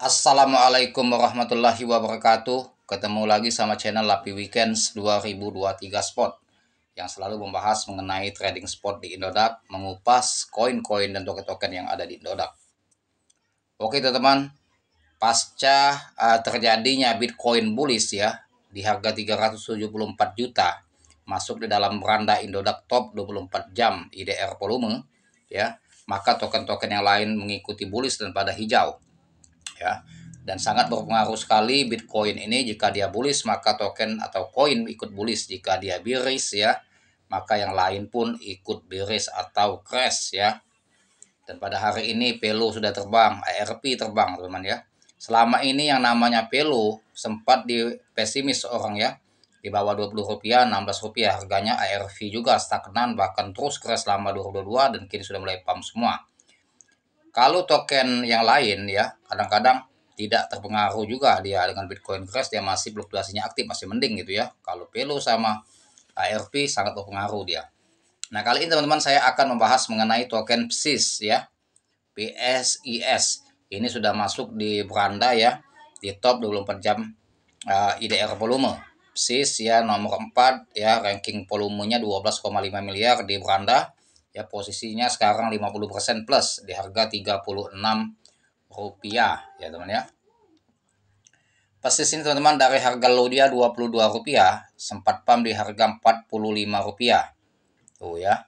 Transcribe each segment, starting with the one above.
Assalamualaikum warahmatullahi wabarakatuh Ketemu lagi sama channel Lapi Weekends 2023 Spot Yang selalu membahas mengenai trading spot di Indodax Mengupas koin-koin dan token-token yang ada di Indodax Oke teman-teman Pasca uh, terjadinya Bitcoin bullish ya Di harga 374 juta Masuk di dalam beranda Indodax top 24 jam IDR volume ya maka token-token yang lain mengikuti bullish dan pada hijau ya dan sangat berpengaruh sekali Bitcoin ini jika dia bullish maka token atau koin ikut bullish jika dia bearish ya maka yang lain pun ikut bearish atau crash ya dan pada hari ini Pelu sudah terbang ARP eh, terbang teman ya selama ini yang namanya Pelu sempat di pesimis orang ya di bawah 20 rupiah 16 rupiah harganya ARV juga stagnan bahkan terus crash selama 2022 dan kini sudah mulai pump semua kalau token yang lain ya, kadang-kadang tidak terpengaruh juga dia dengan Bitcoin Cash dia masih fluktuasinya aktif, masih mending gitu ya. Kalau Pelo sama ARP sangat berpengaruh dia. Nah, kali ini teman-teman saya akan membahas mengenai token PSIS ya. PSIS. Ini sudah masuk di beranda ya, di top 24 jam uh, eh, IDR volume. PSIS ya nomor 4 ya ranking volumenya 12,5 miliar di beranda ya posisinya sekarang 50% plus di harga 36 rupiah ya teman ya persis ini teman-teman dari harga low dia 22 rupiah sempat pam di harga 45 rupiah tuh ya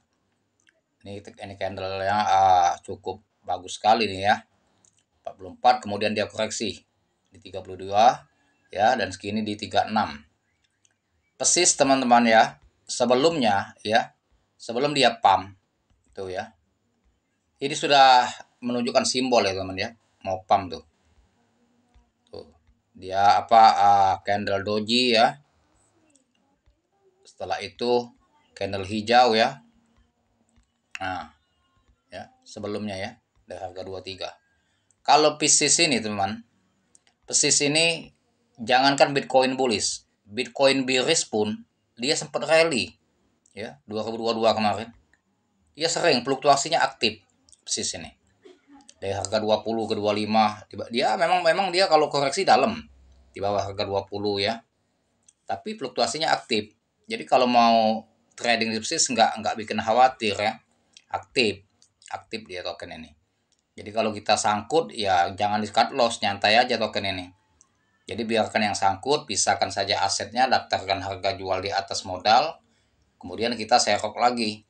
ini ini yang uh, ah, cukup bagus sekali nih ya 44 kemudian dia koreksi di 32 ya dan segini di 36 persis teman-teman ya sebelumnya ya sebelum dia pump tuh ya ini sudah menunjukkan simbol ya teman ya mau mopam tuh tuh dia apa uh, candle doji ya setelah itu candle hijau ya nah ya sebelumnya ya dari harga 23 kalau pisis ini teman pisis ini jangankan Bitcoin bullish Bitcoin bearish pun dia sempat rally ya 2022 kemarin dia sering fluktuasinya aktif persis ini dari harga 20 ke 25 dia memang memang dia kalau koreksi dalam di bawah harga 20 ya tapi fluktuasinya aktif jadi kalau mau trading di persis nggak nggak bikin khawatir ya aktif aktif dia token ini jadi kalau kita sangkut ya jangan di cut loss nyantai aja token ini jadi biarkan yang sangkut, pisahkan saja asetnya, daftarkan harga jual di atas modal, kemudian kita serok lagi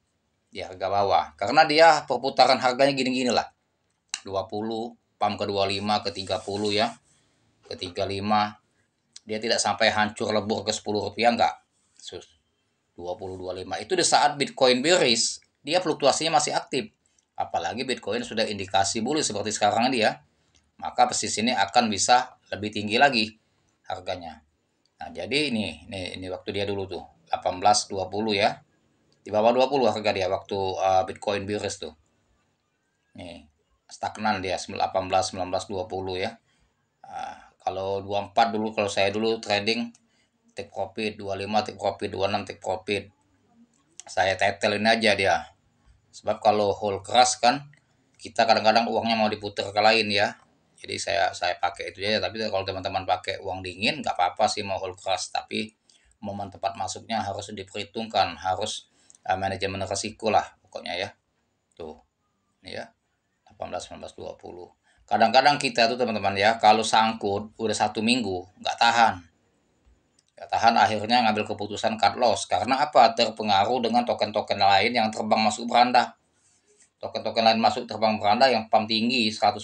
di harga bawah karena dia perputaran harganya gini-gini lah 20 pam ke 25 ke 30 ya ke 35 dia tidak sampai hancur lebur ke 10 rupiah enggak 20 25 itu di saat Bitcoin bearish dia fluktuasinya masih aktif apalagi Bitcoin sudah indikasi bullish seperti sekarang dia ya. maka persis ini akan bisa lebih tinggi lagi harganya nah jadi ini ini ini waktu dia dulu tuh 18 20 ya di bawah 20 harga dia waktu uh, Bitcoin bearish tuh. Nih, stagnan dia 18, 19, 20 ya. Uh, kalau 24 dulu kalau saya dulu trading take profit 25 take profit 26 take profit. Saya ini aja dia. Sebab kalau hold keras kan kita kadang-kadang uangnya mau diputar ke lain ya. Jadi saya saya pakai itu aja tapi kalau teman-teman pakai uang dingin nggak apa-apa sih mau hold keras tapi momen tepat masuknya harus diperhitungkan, harus uh, manajemen resiko lah pokoknya ya tuh ini ya 18 19 20 kadang-kadang kita tuh teman-teman ya kalau sangkut udah satu minggu nggak tahan nggak tahan akhirnya ngambil keputusan cut loss karena apa terpengaruh dengan token-token lain yang terbang masuk beranda token-token lain masuk terbang beranda yang pam tinggi 100%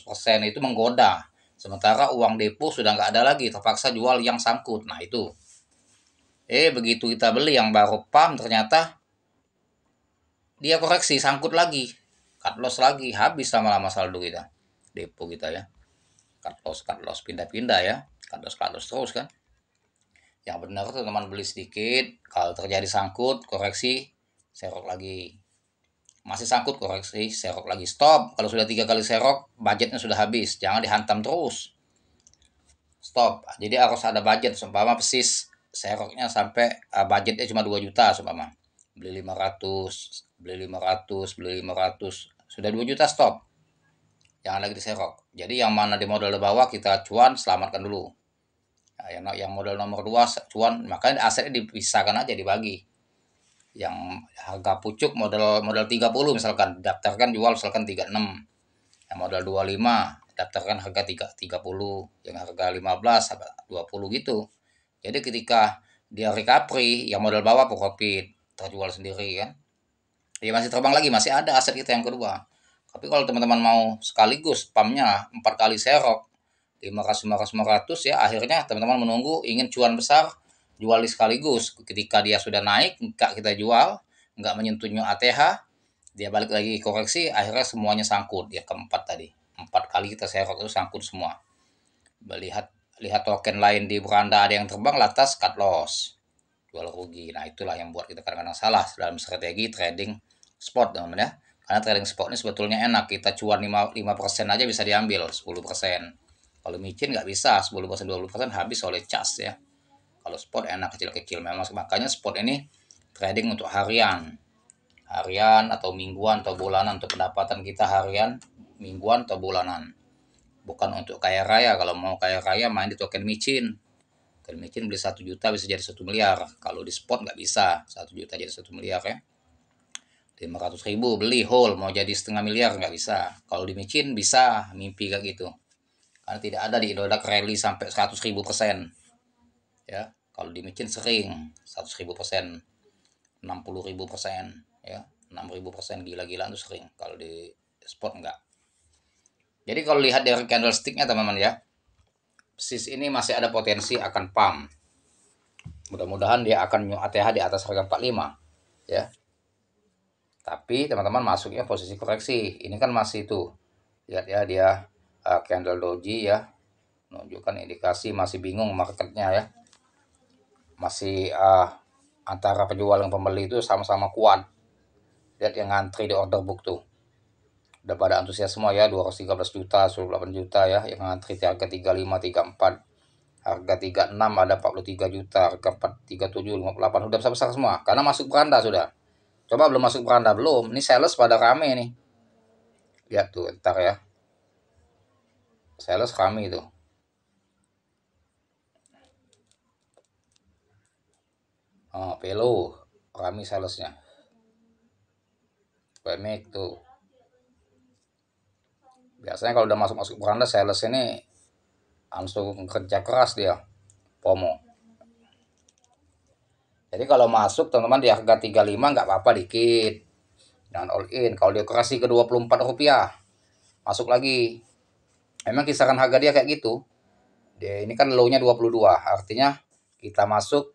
itu menggoda sementara uang depo sudah nggak ada lagi terpaksa jual yang sangkut nah itu eh begitu kita beli yang baru pam ternyata dia koreksi sangkut lagi cut loss lagi habis lama-lama saldo kita depo kita ya cut loss cut loss pindah-pindah ya cut loss cut loss terus kan yang benar tuh teman beli sedikit kalau terjadi sangkut koreksi serok lagi masih sangkut koreksi serok lagi stop kalau sudah tiga kali serok budgetnya sudah habis jangan dihantam terus stop jadi harus ada budget seumpama persis seroknya sampai eh, budgetnya cuma 2 juta seumpama beli 500 beli 500 beli 500 sudah 2 juta stop jangan lagi diserok jadi yang mana di modal di bawah kita cuan selamatkan dulu nah, yang yang modal nomor 2 cuan makanya asetnya dipisahkan aja dibagi yang harga pucuk modal modal 30 misalkan daftarkan jual misalkan 36 yang modal 25 daftarkan harga 3 30 yang harga 15 20 gitu jadi ketika dia recovery yang modal bawah profit terjual sendiri kan ya masih terbang lagi masih ada aset kita yang kedua tapi kalau teman-teman mau sekaligus pamnya empat kali serok lima ratus lima ratus ya akhirnya teman-teman menunggu ingin cuan besar jual di sekaligus ketika dia sudah naik enggak kita jual enggak menyentuhnya ATH dia balik lagi koreksi akhirnya semuanya sangkut ya keempat tadi empat kali kita serok itu sangkut semua lihat lihat token lain di beranda ada yang terbang lantas cut loss jual rugi. Nah, itulah yang buat kita kadang-kadang salah dalam strategi trading spot, teman-teman ya. Karena trading spot ini sebetulnya enak, kita cuan 5, 5% aja bisa diambil, 10%. Kalau micin nggak bisa, 10%, 20% habis oleh cas ya. Kalau spot enak kecil-kecil, memang makanya spot ini trading untuk harian. Harian atau mingguan atau bulanan, untuk pendapatan kita harian, mingguan atau bulanan. Bukan untuk kaya raya, kalau mau kaya raya main di token micin Trading micin beli satu juta bisa jadi satu miliar. Kalau di spot nggak bisa. satu juta jadi satu miliar ya. 500 ribu beli whole mau jadi setengah miliar nggak bisa. Kalau di micin bisa mimpi kayak gitu. Karena tidak ada di Indodax rally sampai seratus ribu persen. Ya, kalau di micin sering 100 ribu persen, enam puluh ribu persen, ya, 6 ribu persen gila-gilaan tuh sering. Kalau di spot nggak. Jadi kalau lihat dari candlesticknya teman-teman ya, sis ini masih ada potensi akan pump. Mudah-mudahan dia akan new ATH di atas harga 45 ya. Tapi teman-teman masuknya posisi koreksi. Ini kan masih itu. Lihat ya dia uh, candle doji ya. Menunjukkan indikasi masih bingung marketnya ya. Masih uh, antara penjual dan pembeli itu sama-sama kuat. Lihat yang ngantri di order book tuh udah pada antusias semua ya 213 juta 18 juta ya yang ngantri harga 35 34 harga 36 ada 43 juta harga 437 58 udah besar-besar semua karena masuk beranda sudah coba belum masuk beranda belum ini sales pada kami nih lihat tuh ntar ya sales kami itu oh pelo kami salesnya Pemek tuh biasanya kalau udah masuk masuk beranda sales ini langsung kerja keras dia promo jadi kalau masuk teman-teman di harga 35 nggak apa-apa dikit dan all in kalau dia kerasi ke 24 rupiah masuk lagi emang kisaran harga dia kayak gitu dia ini kan low-nya 22 artinya kita masuk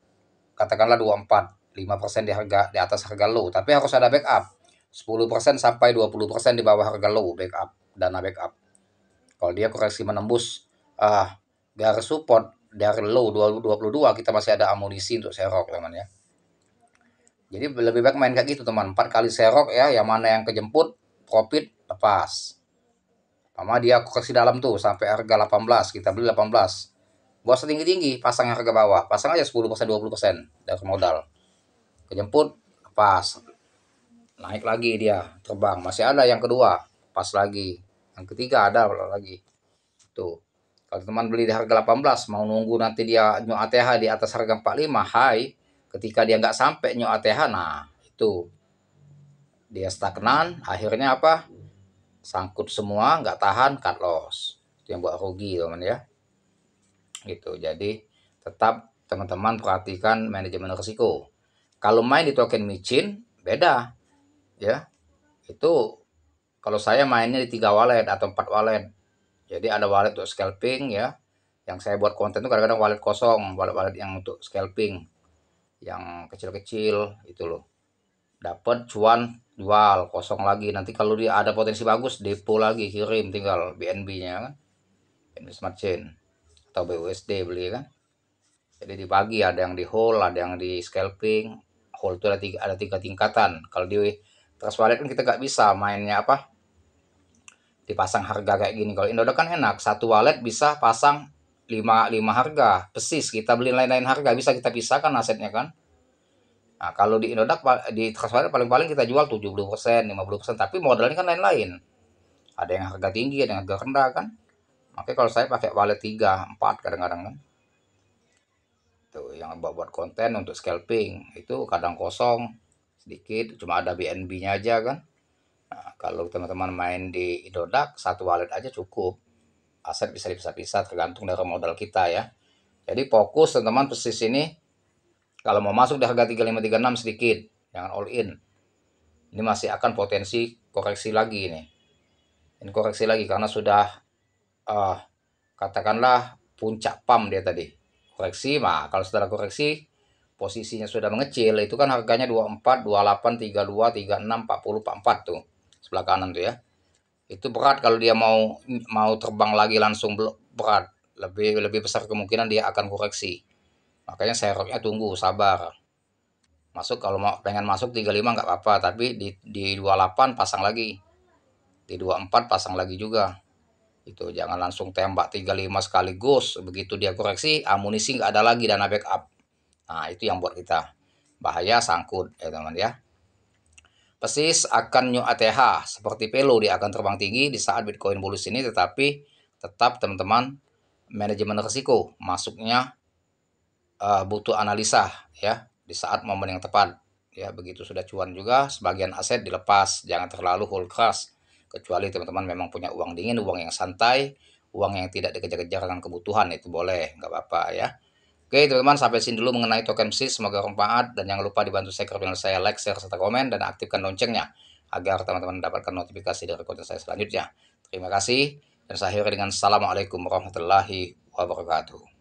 katakanlah 24 5% di harga di atas harga low tapi harus ada backup 10% sampai 20% di bawah harga low backup dana backup. Kalau dia koreksi menembus ah gar support dari low 2022 kita masih ada amunisi untuk serok teman ya. Jadi lebih baik main kayak gitu teman. 4 kali serok ya yang mana yang kejemput profit lepas. Sama dia koreksi dalam tuh sampai harga 18 kita beli 18. Buat setinggi-tinggi pasang harga bawah. Pasang aja 10% 20% dari modal. Kejemput lepas. Naik lagi dia terbang. Masih ada yang kedua pas lagi. Yang ketiga ada lagi. Tuh. Kalau teman beli di harga 18, mau nunggu nanti dia nyu ATH di atas harga 45, hai. Ketika dia nggak sampai nyu ATH, nah itu. Dia stagnan, akhirnya apa? Sangkut semua, nggak tahan, cut loss. Itu yang buat rugi, teman ya. Gitu, jadi tetap teman-teman perhatikan manajemen risiko. Kalau main di token micin, beda. Ya, itu kalau saya mainnya di tiga wallet atau empat wallet. Jadi ada wallet untuk scalping ya. Yang saya buat konten itu kadang-kadang wallet kosong, wallet-wallet yang untuk scalping. Yang kecil-kecil itu loh. Dapat cuan jual kosong lagi nanti kalau dia ada potensi bagus depo lagi kirim tinggal BNB nya ya kan BNB Smart Chain atau BUSD beli ya kan jadi dibagi ada yang di hold ada yang di scalping hold itu ada tiga, ada tiga tingkatan kalau di transfer wallet kan kita nggak bisa mainnya apa dipasang harga kayak gini kalau Indodax kan enak satu wallet bisa pasang 5, 5 harga persis kita beli lain-lain harga bisa kita pisahkan asetnya kan nah kalau di Indodax di Transparan paling-paling kita jual 70% 50% tapi modalnya kan lain-lain ada yang harga tinggi ada yang harga rendah kan makanya kalau saya pakai wallet 3 4 kadang-kadang kan tuh yang buat buat konten untuk scalping itu kadang kosong sedikit cuma ada BNB nya aja kan Nah, kalau teman-teman main di Indodax, satu wallet aja cukup. Aset bisa dipisah-pisah tergantung dari modal kita ya. Jadi fokus teman-teman persis ini. Kalau mau masuk di harga 3536 sedikit, jangan all in. Ini masih akan potensi koreksi lagi ini. Ini koreksi lagi karena sudah uh, katakanlah puncak pam dia tadi. Koreksi, mah kalau setelah koreksi posisinya sudah mengecil itu kan harganya 24, 28, 32, 36, 40, 44 tuh sebelah kanan tuh ya itu berat kalau dia mau mau terbang lagi langsung berat lebih lebih besar kemungkinan dia akan koreksi makanya seroknya tunggu sabar masuk kalau mau pengen masuk 35 nggak apa-apa tapi di, di 28 pasang lagi di 24 pasang lagi juga itu jangan langsung tembak 35 sekaligus begitu dia koreksi amunisi nggak ada lagi dana backup nah itu yang buat kita bahaya sangkut ya teman ya Pesis akan new ATH seperti Pelo dia akan terbang tinggi di saat Bitcoin bullish ini tetapi tetap teman-teman manajemen risiko masuknya uh, butuh analisa ya di saat momen yang tepat ya begitu sudah cuan juga sebagian aset dilepas jangan terlalu hold keras kecuali teman-teman memang punya uang dingin uang yang santai uang yang tidak dikejar-kejar dengan kebutuhan itu boleh nggak apa-apa ya Oke teman-teman sampai sini dulu mengenai token Sis semoga bermanfaat dan jangan lupa dibantu saya ke channel saya like, share, serta komen dan aktifkan loncengnya agar teman-teman mendapatkan notifikasi dari konten saya selanjutnya. Terima kasih dan saya akhiri dengan Assalamualaikum warahmatullahi wabarakatuh.